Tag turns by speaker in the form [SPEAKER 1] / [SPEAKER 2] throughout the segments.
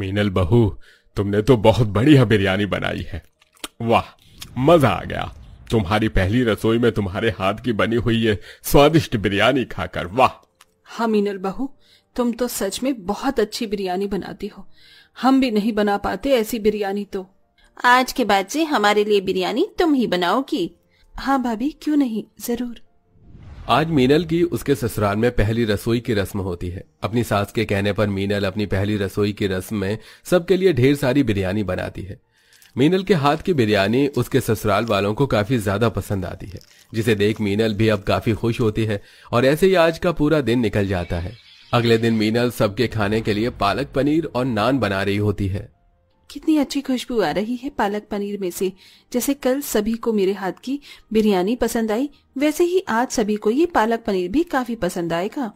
[SPEAKER 1] मीनल बहू तुमने तो बहुत बढ़िया बिरयानी बनाई है वाह मजा आ गया तुम्हारी पहली रसोई में तुम्हारे हाथ की बनी हुई ये स्वादिष्ट बिरयानी खाकर वाह
[SPEAKER 2] हाँ मीनल बहू तुम तो सच में बहुत अच्छी बिरयानी बनाती हो हम भी नहीं बना पाते ऐसी बिरयानी तो आज के बाद से हमारे लिए बिरयानी तुम ही बनाओगी हाँ भाभी क्यों नहीं जरूर
[SPEAKER 1] आज मीनल की उसके ससुराल में पहली रसोई की रस्म होती है अपनी सास के कहने पर मीनल अपनी पहली रसोई की रस्म में सबके लिए ढेर सारी बिरयानी बनाती है मीनल के हाथ की बिरयानी उसके ससुराल वालों को काफी ज्यादा पसंद आती है जिसे देख मीनल भी अब काफी खुश होती है और ऐसे ही आज का पूरा दिन निकल जाता है अगले दिन मीनल सबके खाने के लिए पालक पनीर और नान बना रही होती है
[SPEAKER 2] कितनी अच्छी खुशबू आ रही है पालक पनीर में से जैसे कल सभी को मेरे हाथ की बिरयानी पसंद आई वैसे ही आज सभी को ये पालक पनीर भी काफी पसंद आएगा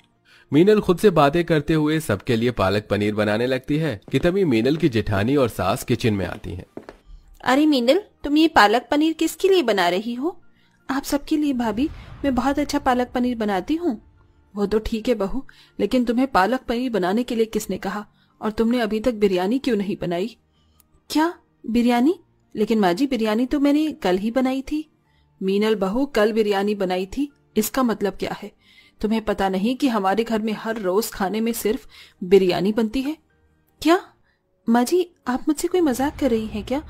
[SPEAKER 1] मीनल खुद से बातें करते हुए सबके लिए पालक पनीर बनाने लगती है कि तभी मीनल की जेठानी और सास किचन में आती है
[SPEAKER 2] अरे मीनल तुम ये पालक पनीर किसके लिए बना रही हो आप सबके लिए भाभी मैं बहुत अच्छा पालक पनीर बनाती हूँ वो तो ठीक है बहू लेकिन तुम्हें पालक पनीर बनाने के लिए किसने कहा और तुमने अभी तक बिरयानी क्यों नहीं बनाई क्या बिरयानी लेकिन माँ जी बिरयानी तो मैंने कल ही बनाई थी मीनल बहू कल बिरयानी बनाई थी इसका मतलब क्या है तुम्हें पता नहीं कि हमारे घर में हर रोज खाने में सिर्फ बिरयानी बनती है क्या माँ जी आप मुझसे कोई मजाक कर रही हैं क्या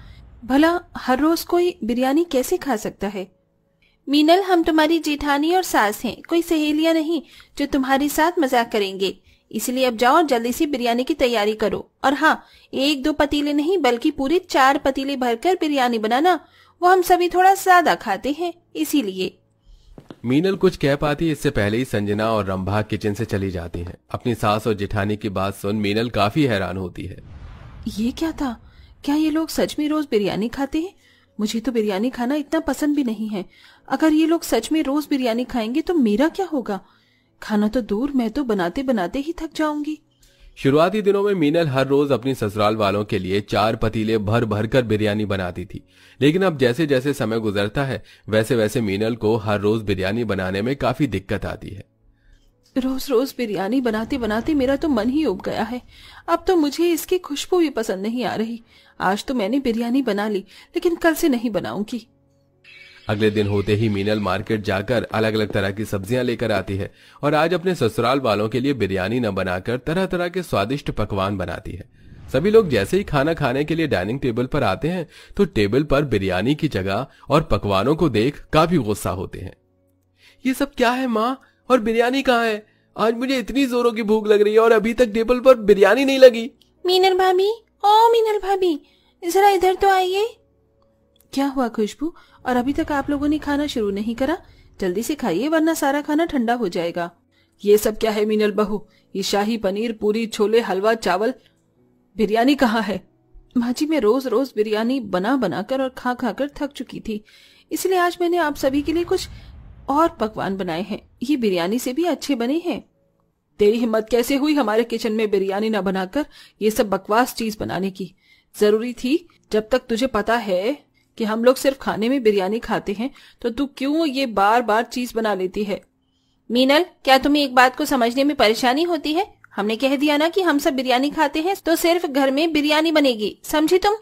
[SPEAKER 2] भला हर रोज कोई बिरयानी कैसे खा सकता है मीनल हम तुम्हारी जेठानी और सास हैं कोई सहेलियां नहीं जो तुम्हारे साथ मजाक करेंगे इसलिए अब जाओ और जल्दी से बिरयानी की तैयारी करो और हाँ एक दो पतीले नहीं बल्कि पूरे चार पतीले भरकर बिरयानी बनाना वो हम सभी थोड़ा ज्यादा खाते हैं इसीलिए
[SPEAKER 1] मीनल कुछ कह पाती इससे पहले ही संजना और रंभा किचन से चली जाती हैं। अपनी सास और जिठानी की बात सुन मीनल काफी हैरान होती
[SPEAKER 2] है ये क्या था क्या ये लोग सच में रोज बिरयानी खाते हैं मुझे तो बिरयानी खाना इतना पसंद भी नहीं है अगर ये लोग सच में रोज बिरयानी खाएंगे तो मेरा क्या होगा खाना तो दूर मैं तो बनाते बनाते ही थक जाऊंगी
[SPEAKER 1] शुरुआती दिनों में मीनल हर रोज अपनी ससुराल वालों के लिए चार पतीले भर भर कर बिरयानी बनाती थी लेकिन अब जैसे जैसे समय गुजरता है वैसे वैसे मीनल को हर रोज बिरयानी बनाने में काफी दिक्कत आती है
[SPEAKER 2] रोज रोज बिरयानी बनाते बनाते मेरा तो मन ही उब गया है अब तो मुझे इसकी खुशबू भी पसंद नहीं आ रही आज तो मैंने बिरयानी बना ली लेकिन कल से नहीं बनाऊंगी
[SPEAKER 1] अगले दिन होते ही मीनल मार्केट जाकर अलग अलग तरह की सब्जियां लेकर आती है और आज अपने ससुराल वालों के लिए बिरयानी न बनाकर तरह तरह के स्वादिष्ट पकवान बनाती है सभी लोग जैसे ही खाना खाने के लिए डाइनिंग टेबल पर आते हैं तो टेबल पर बिरयानी की जगह और पकवानों को देख काफी गुस्सा होते हैं ये सब क्या है माँ और बिरयानी कहाँ है आज मुझे इतनी जोरों की भूख लग रही है और अभी तक टेबल पर बिरयानी नहीं लगी
[SPEAKER 2] मीनल भाभी ओ मीनल भाभी जरा इधर तो आइए क्या हुआ खुशबू और अभी तक आप लोगों ने खाना शुरू नहीं करा जल्दी से खाइए वरना सारा खाना ठंडा हो जाएगा ये सब क्या है मीनल बहू ये शाही पनीर पूरी छोले हलवा चावल बिरयानी कहाँ है भाजी मैं रोज रोज बिरयानी बना बनाकर और खा खा कर थक चुकी थी इसलिए आज मैंने आप सभी के लिए कुछ और पकवान बनाए हैं ये बिरयानी से भी अच्छे बने हैं तेरी हिम्मत कैसे हुई हमारे किचन में बिरयानी न बनाकर ये सब बकवास चीज बनाने की जरूरी थी जब तक तुझे पता है कि हम लोग सिर्फ खाने में बिरयानी खाते हैं तो तू क्यों ये बार बार चीज बना लेती है मीनल क्या तुम्हें एक बात को समझने में परेशानी होती है हमने कह दिया ना कि हम सब बिरयानी खाते हैं तो सिर्फ घर में बिरयानी बनेगी समझी तुम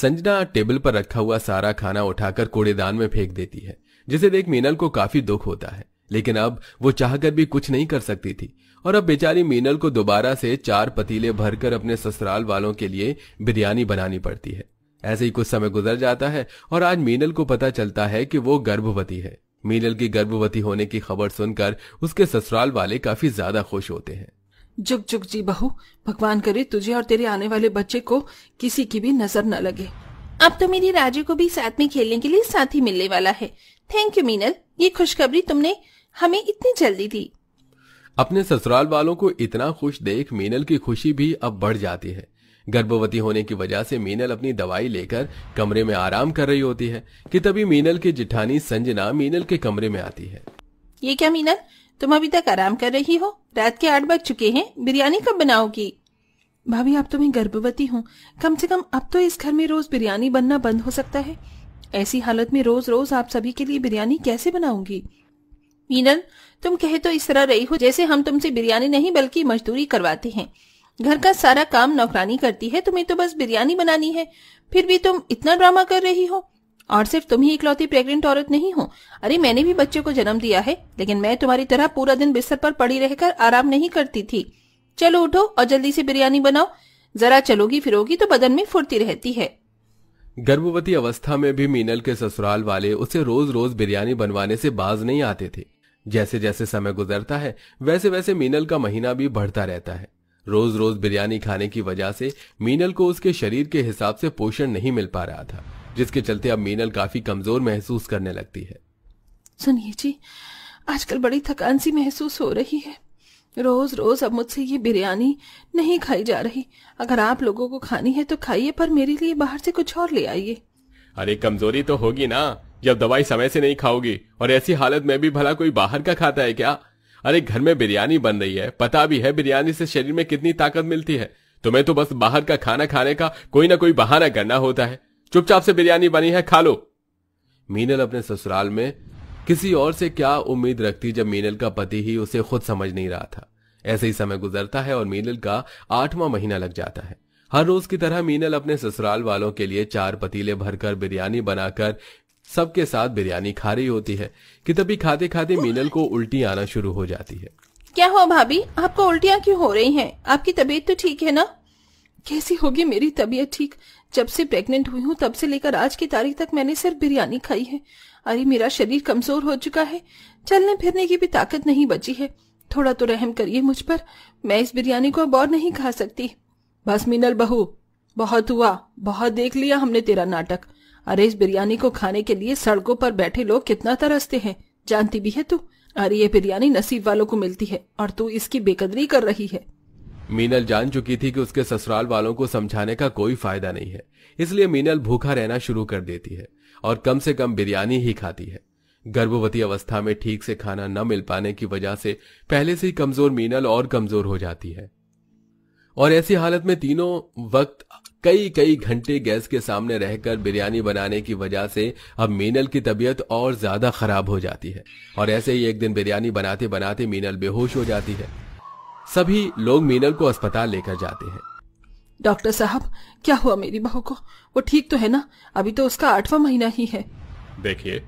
[SPEAKER 1] संजना टेबल पर रखा हुआ सारा खाना उठाकर कूड़ेदान में फेंक देती है जिसे देख मीनल को काफी दुख होता है लेकिन अब वो चाहकर भी कुछ नहीं कर सकती थी और अब बेचारी मीनल को दोबारा से चार पतीले भरकर अपने ससुराल वालों के लिए बिरयानी बनानी पड़ती है ऐसे ही कुछ समय गुजर जाता है और आज मीनल को पता चलता है कि वो गर्भवती है मीनल की गर्भवती होने की खबर सुनकर उसके ससुराल वाले काफी ज्यादा खुश होते हैं
[SPEAKER 2] जुग जुग जी बहू भगवान करे तुझे और तेरे आने वाले बच्चे को किसी की भी नजर न लगे अब तो मेरी राजू को भी साथ में खेलने के लिए साथी मिलने वाला है थैंक यू मीनल ये खुशखबरी तुमने हमें इतनी जल्दी दी
[SPEAKER 1] अपने ससुराल वालों को इतना खुश देख मीनल की खुशी भी अब बढ़ जाती है गर्भवती होने की वजह से मीनल अपनी दवाई लेकर कमरे में आराम कर रही होती है कि तभी मीनल की जिठानी संजना मीनल के कमरे में आती है
[SPEAKER 2] ये क्या मीनल तुम अभी तक आराम कर रही हो रात के आठ बज चुके हैं बिरयानी कब बनाओगी भाभी आप तो मैं गर्भवती हूँ कम से कम अब तो इस घर में रोज बिरयानी बनना बंद हो सकता है ऐसी हालत में रोज रोज आप सभी के लिए बिरयानी कैसे बनाऊंगी मीनल तुम कहे तो इस तरह रही हो जैसे हम तुमसे बिरयानी नहीं बल्कि मजदूरी करवाते हैं घर का सारा काम नौकरानी करती है तुम्हें तो बस बिरयानी बनानी है फिर भी तुम इतना ड्रामा कर रही हो और सिर्फ तुम ही इकलौती प्रेग्नेंट औरत नहीं हो अरे मैंने भी बच्चे को जन्म दिया है लेकिन मैं तुम्हारी तरह पूरा दिन बिस्तर पर पड़ी रहकर आराम नहीं करती थी चलो उठो और जल्दी से बिरयानी बनाओ जरा चलोगी फिरोगी तो बदन में फुर्ती रहती है
[SPEAKER 1] गर्भवती अवस्था में भी मीनल के ससुराल वाले उसे रोज रोज बिरयानी बनवाने से बाज नहीं आते थे जैसे जैसे समय गुजरता है वैसे वैसे मीनल का महीना भी बढ़ता रहता है रोज रोज बिरयानी खाने की वजह से मीनल को उसके शरीर के हिसाब से पोषण नहीं मिल पा रहा था जिसके चलते अब मीनल काफी कमजोर महसूस करने लगती है
[SPEAKER 2] सुनिए जी आजकल बड़ी थकान सी महसूस हो रही है रोज रोज अब मुझसे ये बिरयानी नहीं खाई जा रही अगर आप लोगों को खानी है तो खाइए पर मेरे लिए बाहर से कुछ और ले आइए
[SPEAKER 1] अरे कमजोरी तो होगी ना जब दवाई समय से नहीं खाओगी और ऐसी हालत में भी भला कोई बाहर का खाता है क्या अरे घर में बिरयानी बन रही है पता भी है बिरयानी से शरीर में कितनी ताकत मिलती है तुम्हें तो बस बाहर का खाना खाने का कोई ना कोई बहाना करना होता है चुपचाप से बिरयानी बनी है खा लो मीनल अपने ससुराल में किसी और से क्या उम्मीद रखती जब मीनल का पति ही उसे खुद समझ नहीं रहा था ऐसे ही समय गुजरता है और मीनल का आठवां महीना लग जाता है हर रोज की तरह मीनल अपने ससुराल वालों के लिए चार पतीले भरकर बिरयानी बनाकर सबके साथ बिरयानी खा रही होती है कि तभी खाते खाते मीनल को उल्टी आना शुरू हो जाती है
[SPEAKER 2] क्या हुआ भाभी आपको उल्टियाँ क्यों हो रही हैं? आपकी तबीयत तो ठीक है ना कैसी होगी मेरी तबीयत ठीक जब से प्रेग्नेंट हुई हूँ तब से लेकर आज की तारीख तक मैंने सिर्फ बिरयानी खाई है अरे मेरा शरीर कमजोर हो चुका है चलने फिरने की भी ताकत नहीं बची है थोड़ा तो रहम करिए मुझ पर मैं इस बिरयानी को अब और नहीं खा सकती बस मीनल बहू बहुत हुआ बहुत देख लिया हमने तेरा नाटक अरे इस बिरयानी को खाने के लिए सड़कों पर बैठे लोग कितना तरसते हैं जानती भी है तू अरे ये बिरयानी नसीब वालों को मिलती है और तू इसकी बेकदरी कर रही है
[SPEAKER 1] मीनल जान चुकी थी कि उसके ससुराल वालों को समझाने का कोई फायदा नहीं है इसलिए मीनल भूखा रहना शुरू कर देती है और कम से कम बिरयानी ही खाती है गर्भवती अवस्था में ठीक से खाना न मिल पाने की वजह से पहले से ही कमजोर मीनल और कमजोर हो जाती है और ऐसी हालत में तीनों वक्त कई कई घंटे गैस के सामने रहकर बिरयानी बनाने की वजह से अब मीनल की तबीयत और ज्यादा खराब हो जाती है और ऐसे ही एक दिन बिरयानी बनाते बनाते मीनल बेहोश हो जाती है सभी लोग मीनल को अस्पताल लेकर जाते हैं
[SPEAKER 2] डॉक्टर साहब क्या हुआ मेरी बहू को वो ठीक तो है ना अभी तो उसका आठवां महीना ही है
[SPEAKER 1] देखिए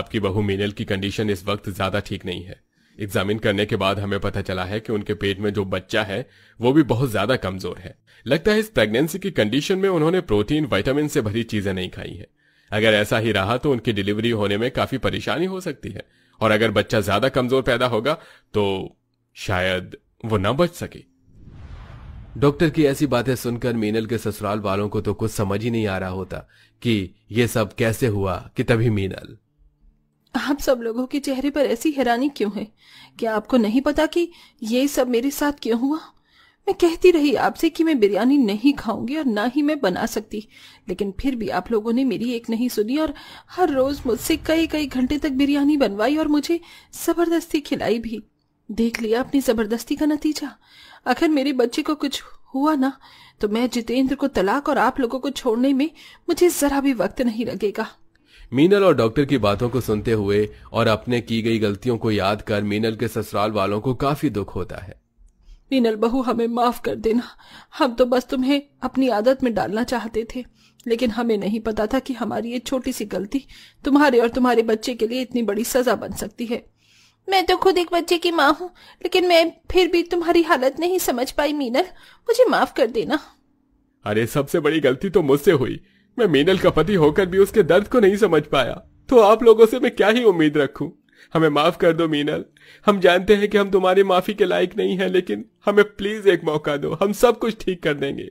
[SPEAKER 1] आपकी बहू मीनल की कंडीशन इस वक्त ज्यादा ठीक नहीं है एग्जामिन करने के बाद हमें पता चला है कि उनके पेट में जो बच्चा है वो भी बहुत ज्यादा कमजोर है लगता है इस प्रेगनेंसी की कंडीशन में उन्होंने प्रोटीन वाइटामिन से भरी चीजें नहीं खाई है अगर ऐसा ही रहा तो उनकी डिलीवरी होने में काफी परेशानी हो सकती है और अगर बच्चा ज्यादा कमजोर पैदा होगा तो शायद वो ना बच सके डॉक्टर की ऐसी बातें सुनकर मीनल के ससुराल वालों को तो कुछ समझ ही नहीं आ रहा होता कि ये सब कैसे हुआ कि तभी
[SPEAKER 2] मीनल आप सब लोगों के चेहरे पर ऐसी हैरानी क्यों है क्या आपको नहीं पता कि ये सब मेरे साथ क्यों हुआ मैं कहती रही आपसे कि मैं बिरयानी नहीं खाऊंगी और ना ही मैं बना सकती लेकिन फिर भी आप लोगों ने मेरी एक नहीं सुनी और हर रोज मुझसे कई कई घंटे तक बिरयानी बनवाई और मुझे जबरदस्ती खिलाई भी देख लिया अपनी जबरदस्ती का नतीजा अगर मेरे बच्चे को कुछ हुआ ना तो मैं जितेंद्र को तलाक और आप लोगों को छोड़ने में मुझे जरा भी वक्त नहीं लगेगा
[SPEAKER 1] मीनल और डॉक्टर की बातों को सुनते हुए और अपने की गई गलतियों को याद कर मीनल के ससुराल वालों को काफी दुख होता है
[SPEAKER 2] मीनल बहू हमें माफ कर देना हम तो बस तुम्हें अपनी आदत में डालना चाहते थे लेकिन हमें नहीं पता था कि हमारी ये छोटी सी गलती तुम्हारे और तुम्हारे बच्चे के लिए इतनी बड़ी सजा बन सकती है मैं तो खुद एक बच्चे की माँ हूँ लेकिन मैं फिर भी तुम्हारी हालत नहीं समझ पाई मीनल मुझे माफ कर देना
[SPEAKER 1] अरे सबसे बड़ी गलती तो मुझसे हुई मैं मीनल का पति होकर भी उसके दर्द को नहीं समझ पाया तो आप लोगों से मैं क्या ही उम्मीद रखूं हमें माफ कर दो मीनल हम जानते हैं कि हम तुम्हारी माफी के लायक नहीं है लेकिन हमें प्लीज एक मौका दो हम सब कुछ ठीक कर देंगे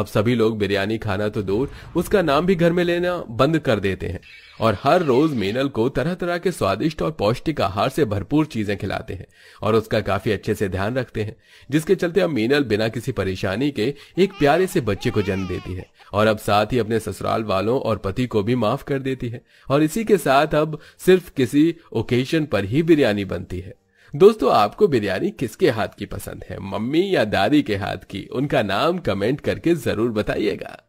[SPEAKER 1] अब सभी लोग बिरयानी खाना तो दूर उसका नाम भी घर में लेना बंद कर देते हैं और हर रोज मेनल को तरह तरह के स्वादिष्ट और पौष्टिक आहार से भरपूर चीजें खिलाते हैं और उसका काफी अच्छे से ध्यान रखते हैं जिसके चलते अब मेनल बिना किसी परेशानी के एक प्यारे से बच्चे को जन्म देती है और अब साथ ही अपने ससुराल वालों और पति को भी माफ कर देती है और इसी के साथ अब सिर्फ किसी ओकेजन पर ही बिरयानी बनती है दोस्तों आपको बिरयानी किसके हाथ की पसंद है मम्मी या दादी के हाथ की उनका नाम कमेंट करके जरूर बताइएगा